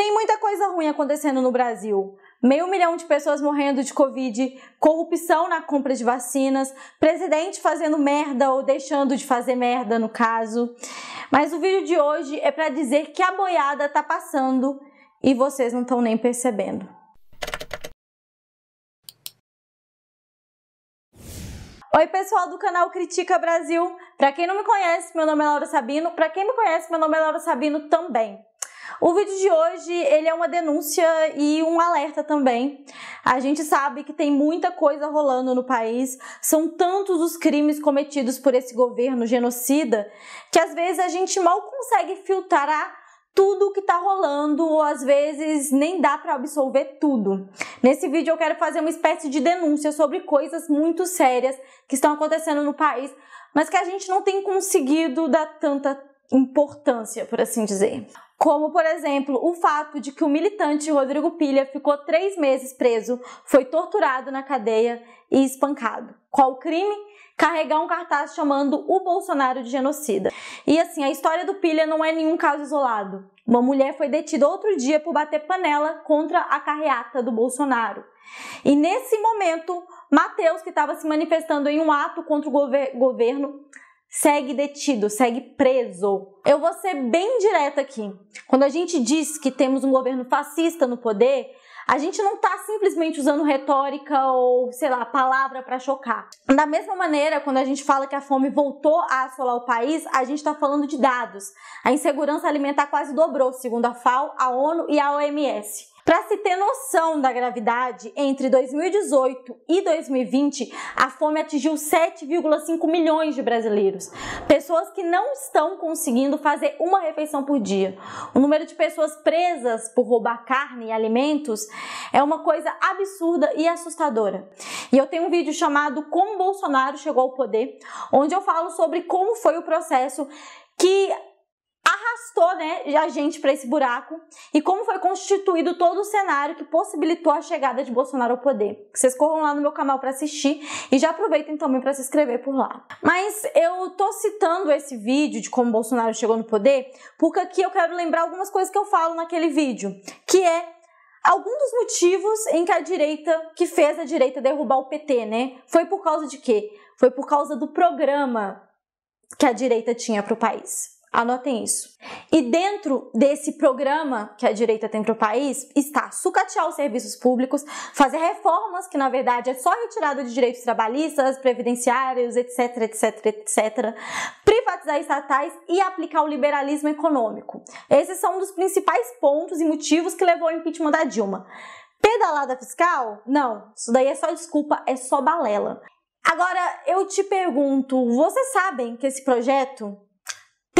Tem muita coisa ruim acontecendo no Brasil. Meio milhão de pessoas morrendo de Covid, corrupção na compra de vacinas, presidente fazendo merda ou deixando de fazer merda, no caso. Mas o vídeo de hoje é para dizer que a boiada tá passando e vocês não estão nem percebendo. Oi, pessoal do canal Critica Brasil. Para quem não me conhece, meu nome é Laura Sabino. Para quem me conhece, meu nome é Laura Sabino também. O vídeo de hoje, ele é uma denúncia e um alerta também. A gente sabe que tem muita coisa rolando no país, são tantos os crimes cometidos por esse governo genocida, que às vezes a gente mal consegue filtrar ah, tudo o que está rolando, ou às vezes nem dá para absolver tudo. Nesse vídeo eu quero fazer uma espécie de denúncia sobre coisas muito sérias que estão acontecendo no país, mas que a gente não tem conseguido dar tanta importância, por assim dizer. Como, por exemplo, o fato de que o militante Rodrigo Pilha ficou três meses preso, foi torturado na cadeia e espancado. Qual o crime? Carregar um cartaz chamando o Bolsonaro de genocida. E assim, a história do Pilha não é nenhum caso isolado. Uma mulher foi detida outro dia por bater panela contra a carreata do Bolsonaro. E nesse momento, Mateus, que estava se manifestando em um ato contra o gover governo, segue detido, segue preso. Eu vou ser bem direta aqui. Quando a gente diz que temos um governo fascista no poder, a gente não está simplesmente usando retórica ou, sei lá, palavra para chocar. Da mesma maneira, quando a gente fala que a fome voltou a assolar o país, a gente está falando de dados. A insegurança alimentar quase dobrou, segundo a FAO, a ONU e a OMS. Para se ter noção da gravidade, entre 2018 e 2020, a fome atingiu 7,5 milhões de brasileiros, pessoas que não estão conseguindo fazer uma refeição por dia. O número de pessoas presas por roubar carne e alimentos é uma coisa absurda e assustadora. E eu tenho um vídeo chamado Como Bolsonaro Chegou ao Poder, onde eu falo sobre como foi o processo que arrastou né, a gente para esse buraco e como foi constituído todo o cenário que possibilitou a chegada de Bolsonaro ao poder. Vocês corram lá no meu canal para assistir e já aproveitem também para se inscrever por lá. Mas eu tô citando esse vídeo de como Bolsonaro chegou no poder porque aqui eu quero lembrar algumas coisas que eu falo naquele vídeo, que é Alguns dos motivos em que a direita, que fez a direita derrubar o PT, né? Foi por causa de quê? Foi por causa do programa que a direita tinha para o país. Anotem isso. E dentro desse programa que a direita tem para o país, está sucatear os serviços públicos, fazer reformas que, na verdade, é só retirada de direitos trabalhistas, previdenciários, etc, etc, etc, privatizar estatais e aplicar o liberalismo econômico. Esses são um dos principais pontos e motivos que levou ao impeachment da Dilma. Pedalada fiscal? Não, isso daí é só desculpa, é só balela. Agora eu te pergunto, vocês sabem que esse projeto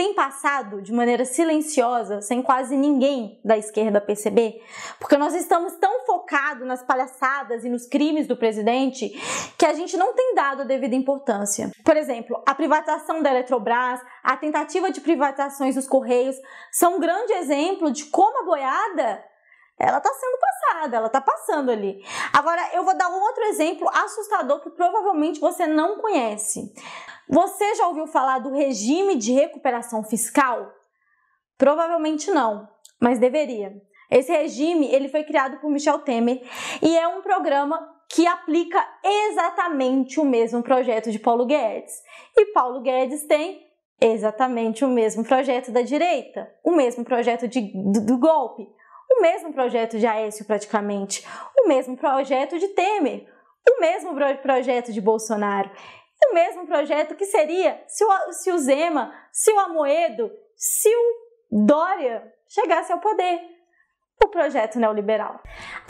tem passado de maneira silenciosa, sem quase ninguém da esquerda perceber, porque nós estamos tão focados nas palhaçadas e nos crimes do presidente que a gente não tem dado a devida importância. Por exemplo, a privatização da Eletrobras, a tentativa de privatizações dos Correios são um grande exemplo de como a boiada ela está sendo passada, ela está passando ali. Agora, eu vou dar um outro exemplo assustador que provavelmente você não conhece. Você já ouviu falar do regime de recuperação fiscal? Provavelmente não, mas deveria. Esse regime ele foi criado por Michel Temer e é um programa que aplica exatamente o mesmo projeto de Paulo Guedes. E Paulo Guedes tem exatamente o mesmo projeto da direita, o mesmo projeto de, do, do golpe, o mesmo projeto de Aécio praticamente, o mesmo projeto de Temer, o mesmo projeto de Bolsonaro o mesmo projeto que seria se o, se o Zema, se o Amoedo, se o Dória chegasse ao poder o projeto neoliberal.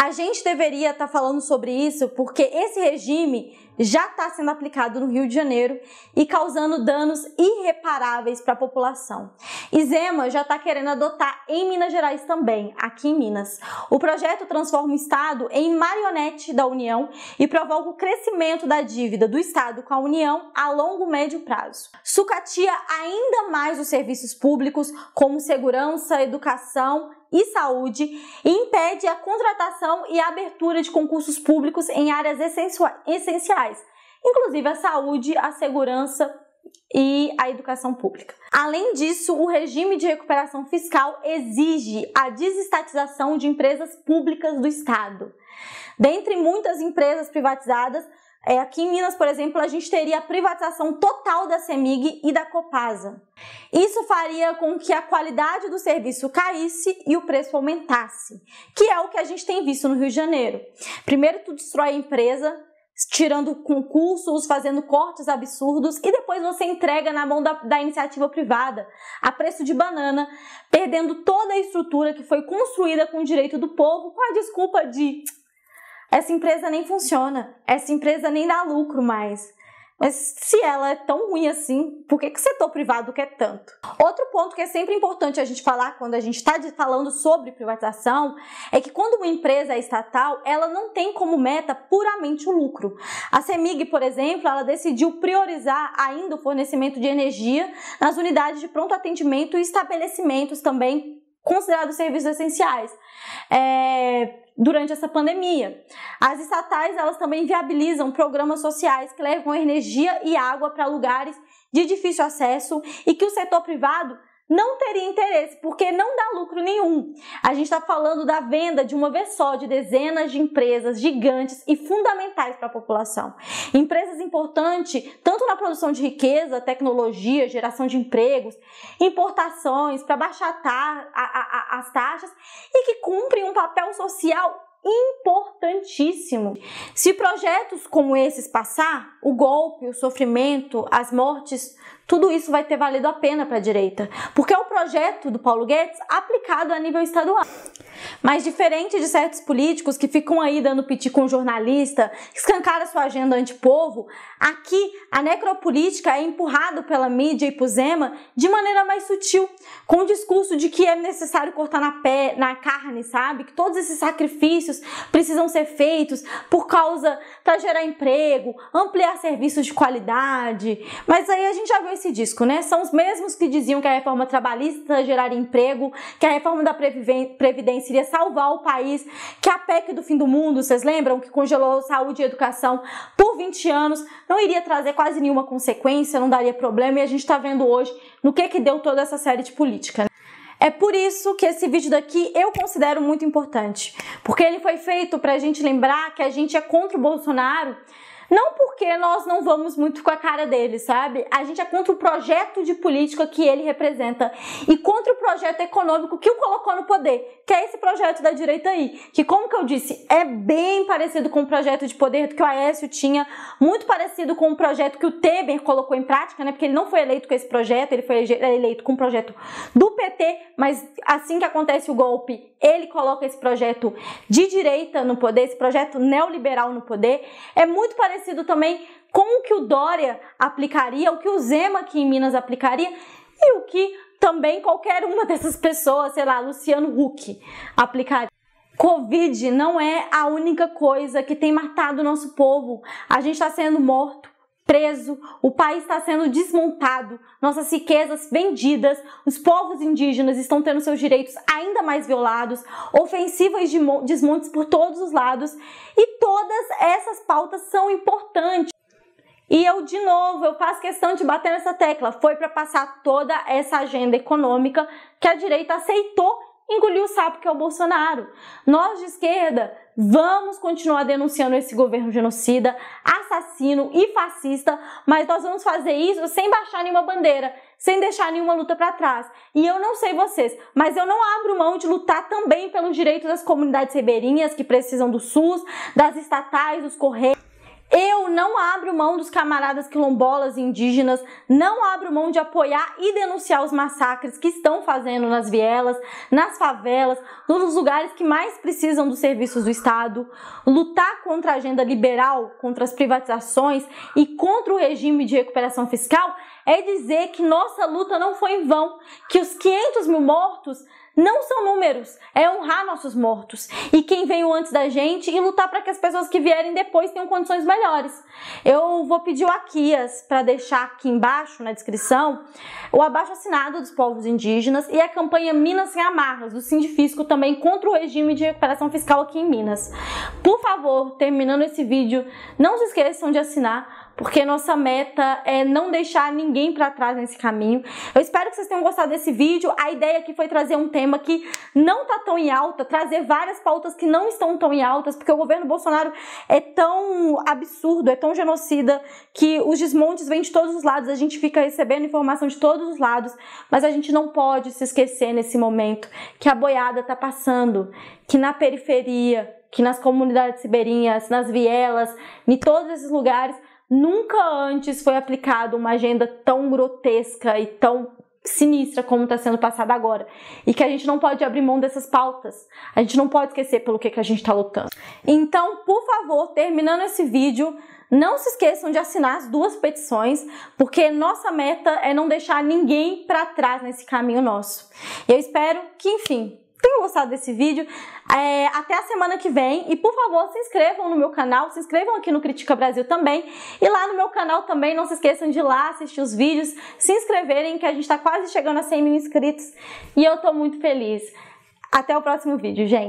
A gente deveria estar tá falando sobre isso porque esse regime já está sendo aplicado no Rio de Janeiro e causando danos irreparáveis para a população. E Zema já está querendo adotar em Minas Gerais também, aqui em Minas. O projeto transforma o Estado em marionete da União e provoca o crescimento da dívida do Estado com a União a longo e médio prazo. Sucatia ainda mais os serviços públicos como segurança, educação e Saúde e impede a contratação e a abertura de concursos públicos em áreas essenciais, inclusive a saúde, a segurança e a educação pública. Além disso, o regime de recuperação fiscal exige a desestatização de empresas públicas do Estado. Dentre muitas empresas privatizadas, é, aqui em Minas, por exemplo, a gente teria a privatização total da CEMIG e da Copasa. Isso faria com que a qualidade do serviço caísse e o preço aumentasse, que é o que a gente tem visto no Rio de Janeiro. Primeiro tu destrói a empresa, tirando concursos, fazendo cortes absurdos e depois você entrega na mão da, da, iniciativa privada a preço de banana, perdendo toda a estrutura que foi construída com o direito do povo com a desculpa de essa empresa nem funciona, essa empresa nem dá lucro mais. Mas se ela é tão ruim assim, por que, que o setor privado quer tanto? Outro ponto que é sempre importante a gente falar quando a gente está falando sobre privatização é que quando uma empresa é estatal, ela não tem como meta puramente o lucro. A CEMIG, por exemplo, ela decidiu priorizar ainda o fornecimento de energia nas unidades de pronto atendimento e estabelecimentos também considerados serviços essenciais. É, durante essa pandemia. As estatais, elas também viabilizam programas sociais que levam energia e água para lugares de difícil acesso e que o setor privado não teria interesse, porque não dá lucro nenhum. A gente está falando da venda de uma vez só de dezenas de empresas gigantes e fundamentais para a população. Empresas importantes tanto na produção de riqueza, tecnologia, geração de empregos, importações, para baixar a, a, as taxas e que cumprem um papel social importantíssimo. Se projetos como esses passar, o golpe, o sofrimento, as mortes tudo isso vai ter valido a pena para a direita, porque é o projeto do Paulo Guedes aplicado a nível estadual. Mas diferente de certos políticos que ficam aí dando piti com jornalista, a sua agenda antipovo, aqui a necropolítica é empurrada pela mídia e por Zema de maneira mais sutil, com o discurso de que é necessário cortar na, pé, na carne, sabe? Que todos esses sacrifícios precisam ser feitos por causa para gerar emprego, ampliar serviços de qualidade. Mas aí a gente já viu esse disco, né? São os mesmos que diziam que a reforma trabalhista geraria emprego, que a reforma da Previdência iria salvar o país, que a PEC do fim do mundo, vocês lembram? Que congelou saúde e educação por 20 anos, não iria trazer quase nenhuma consequência, não daria problema, e a gente está vendo hoje no que, que deu toda essa série de política. É por isso que esse vídeo daqui eu considero muito importante, porque ele foi feito para a gente lembrar que a gente é contra o Bolsonaro, não porque nós não vamos muito com a cara dele, sabe? A gente é contra o projeto de política que ele representa e contra o projeto econômico que o colocou no poder, que é esse projeto da direita aí, que como que eu disse, é bem parecido com o projeto de poder que o Aécio tinha, muito parecido com o projeto que o Temer colocou em prática, né? Porque ele não foi eleito com esse projeto, ele foi eleito com o um projeto do PT, mas assim que acontece o golpe, ele coloca esse projeto de direita no poder, esse projeto neoliberal no poder. É muito parecido parecido também com o que o Dória aplicaria, o que o Zema aqui em Minas aplicaria e o que também qualquer uma dessas pessoas, sei lá, Luciano Huck, aplicaria. Covid não é a única coisa que tem matado o nosso povo. A gente está sendo morto preso, o país está sendo desmontado, nossas riquezas vendidas, os povos indígenas estão tendo seus direitos ainda mais violados, ofensivas de desmontes por todos os lados, e todas essas pautas são importantes. E eu, de novo, eu faço questão de bater nessa tecla. Foi para passar toda essa agenda econômica que a direita aceitou engoliu o sapo que é o Bolsonaro. Nós de esquerda vamos continuar denunciando esse governo genocida, assassino e fascista, mas nós vamos fazer isso sem baixar nenhuma bandeira, sem deixar nenhuma luta para trás. E eu não sei vocês, mas eu não abro mão de lutar também pelos direitos das comunidades ribeirinhas que precisam do SUS, das estatais, dos correios eu não abro mão dos camaradas quilombolas e indígenas, não abro mão de apoiar e denunciar os massacres que estão fazendo nas vielas, nas favelas, nos lugares que mais precisam dos serviços do Estado, lutar contra a agenda liberal, contra as privatizações e contra o regime de recuperação fiscal é dizer que nossa luta não foi em vão, que os 500 mil mortos não são números, é honrar nossos mortos e quem veio antes da gente e lutar para que as pessoas que vierem depois tenham condições melhores. Eu vou pedir o Aquias para deixar aqui embaixo na descrição o abaixo assinado dos povos indígenas e a campanha Minas sem Amarras do Sindifisco também contra o regime de recuperação fiscal aqui em Minas. Por favor, terminando esse vídeo, não se esqueçam de assinar porque nossa meta é não deixar ninguém para trás nesse caminho. Eu espero que vocês tenham gostado desse vídeo. A ideia aqui foi trazer um tema que não tá tão em alta, trazer várias pautas que não estão tão em altas, porque o governo Bolsonaro é tão absurdo, é tão genocida que os desmontes vêm de todos os lados, a gente fica recebendo informação de todos os lados, mas a gente não pode se esquecer nesse momento que a boiada tá passando, que na periferia, que nas comunidades ribeirinhas, nas vielas, em todos esses lugares Nunca antes foi aplicada uma agenda tão grotesca e tão sinistra como está sendo passada agora. E que a gente não pode abrir mão dessas pautas. A gente não pode esquecer pelo que, que a gente está lutando. Então, por favor, terminando esse vídeo, não se esqueçam de assinar as duas petições, porque nossa meta é não deixar ninguém para trás nesse caminho nosso. Eu espero que, enfim, tenham gostado desse vídeo. É, até a semana que vem. E por favor, se inscrevam no meu canal, se inscrevam aqui no Critica Brasil também. E lá no meu canal também, não se esqueçam de ir lá assistir os vídeos, se inscreverem, que a gente está quase chegando a 100 mil inscritos. E eu estou muito feliz. Até o próximo vídeo, gente.